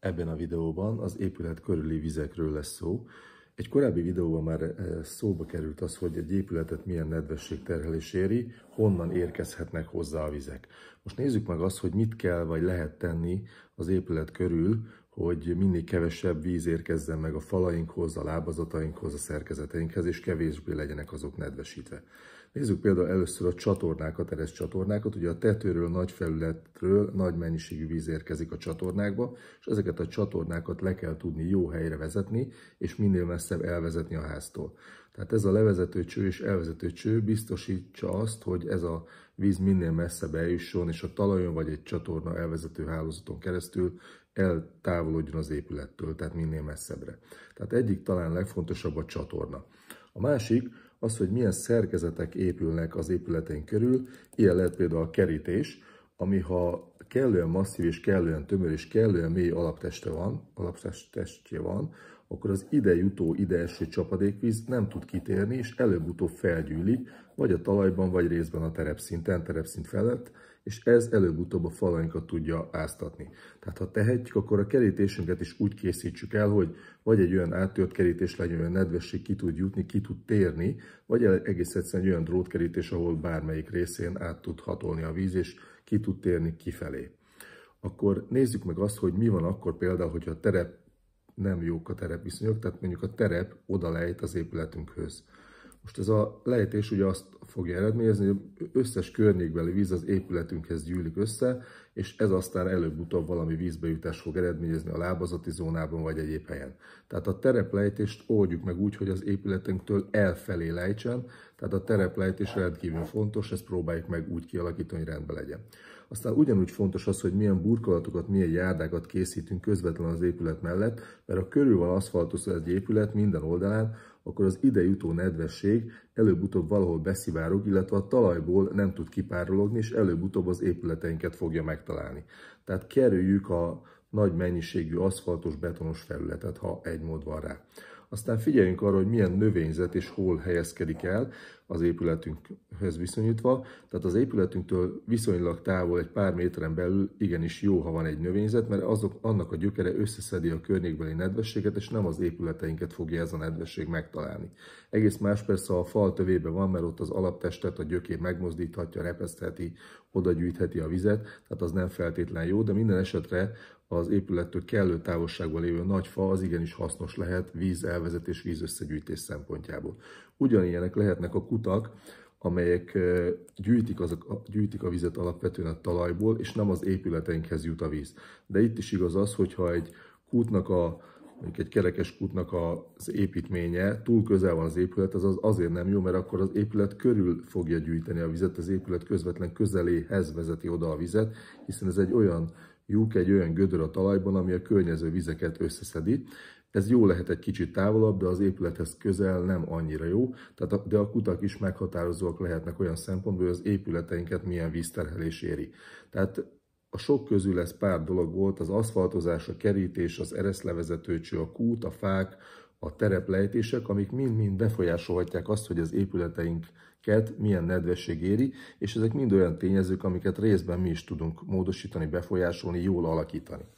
Ebben a videóban az épület körüli vizekről lesz szó. Egy korábbi videóban már e, szóba került az, hogy egy épületet milyen nedvesség terhelés éri, honnan érkezhetnek hozzá a vizek. Most nézzük meg azt, hogy mit kell vagy lehet tenni az épület körül, hogy minél kevesebb víz érkezzen meg a falainkhoz, a lábazatainkhoz, a szerkezeteinkhez, és kevésbé legyenek azok nedvesítve. Nézzük például először a csatornákat, eres csatornákat. Ugye a tetőről, nagy felületről nagy mennyiségű víz érkezik a csatornákba, és ezeket a csatornákat le kell tudni jó helyre vezetni, és minél messzebb elvezetni a háztól. Tehát ez a levezető cső és elvezető cső biztosítsa azt, hogy ez a víz minél messzebb eljusson, és a talajon vagy egy csatorna elvezető hálózaton keresztül eltávolodjon az épülettől, tehát minél messzebbre. Tehát egyik talán legfontosabb a csatorna. A másik az, hogy milyen szerkezetek épülnek az épületeink körül, ilyen lehet például a kerítés, ami ha kellően masszív és kellően tömör és kellően mély alapteste van, alaptestje van, akkor az ide jutó, ide eső csapadékvíz nem tud kitérni, és előbb-utóbb felgyűlik, vagy a talajban, vagy részben a terepszinten, terepszint felett, és ez előbb-utóbb a falainkat tudja áztatni. Tehát ha tehetjük, akkor a kerítésünket is úgy készítsük el, hogy vagy egy olyan áttört kerítés legyen, olyan nedvesség ki tud jutni, ki tud térni, vagy egész egyszerűen olyan drótkerítés, ahol bármelyik részén át tud hatolni a víz, és ki tud térni kifelé. Akkor nézzük meg azt, hogy mi van akkor például, hogyha a terep nem jók a terepviszonyok, tehát mondjuk a terep odalejt az épületünkhöz. Most ez a lejtés ugye azt fogja eredményezni, hogy összes környékbeli víz az épületünkhez gyűlik össze, és ez aztán előbb-utóbb valami vízbejutás fog eredményezni a lábazati zónában vagy egyéb helyen. Tehát a tereplejtést oldjuk meg úgy, hogy az épületünktől elfelé lejtsen, tehát a tereplejtés rendkívül fontos, ezt próbáljuk meg úgy kialakítani, hogy rendben legyen. Aztán ugyanúgy fontos az, hogy milyen burkolatokat, milyen járdákat készítünk közvetlenül az épület mellett, mert a körül van aszfaltozva egy épület minden oldalán, akkor az ide jutó nedvesség előbb-utóbb valahol beszivárog, illetve a talajból nem tud kipárologni, és előbb-utóbb az épületeinket fogja megtalálni. Tehát kerüljük a nagy mennyiségű aszfaltos, betonos felületet, ha egy mód van rá aztán figyeljünk arra, hogy milyen növényzet és hol helyezkedik el az épületünkhez viszonyítva. Tehát az épületünktől viszonylag távol egy pár méteren belül igenis jó, ha van egy növényzet, mert azok, annak a gyökere összeszedi a környékbeli nedvességet, és nem az épületeinket fogja ez a nedvesség megtalálni. Egész más persze a fal tövében van, mert ott az alaptestet a gyökér megmozdíthatja, repesztheti, oda gyűjtheti a vizet, tehát az nem feltétlen jó, de minden esetre az épülettől kellő távolságban lévő nagy fa az igenis hasznos lehet víz elvezetés, víz összegyűjtés szempontjából. Ugyanilyenek lehetnek a kutak, amelyek gyűjtik, azok, gyűjtik a vizet alapvetően a talajból, és nem az épületeinkhez jut a víz. De itt is igaz az, hogyha egy kútnak a mondjuk egy kerekes kútnak az építménye, túl közel van az épület, az, az azért nem jó, mert akkor az épület körül fogja gyűjteni a vizet, az épület közvetlen közeléhez vezeti oda a vizet, hiszen ez egy olyan lyuk egy olyan gödör a talajban, ami a környező vizeket összeszedi. Ez jó lehet egy kicsit távolabb, de az épülethez közel nem annyira jó, tehát a, de a kutak is meghatározóak lehetnek olyan szempontból, hogy az épületeinket milyen vízterhelés éri. Tehát a sok közül ez pár dolog volt, az aszfaltozás, a kerítés, az ereszlevezetőcső, a kút, a fák, a tereplejtések, amik mind-mind befolyásolhatják azt, hogy az épületeink akiket milyen nedvesség éri, és ezek mind olyan tényezők, amiket részben mi is tudunk módosítani, befolyásolni, jól alakítani.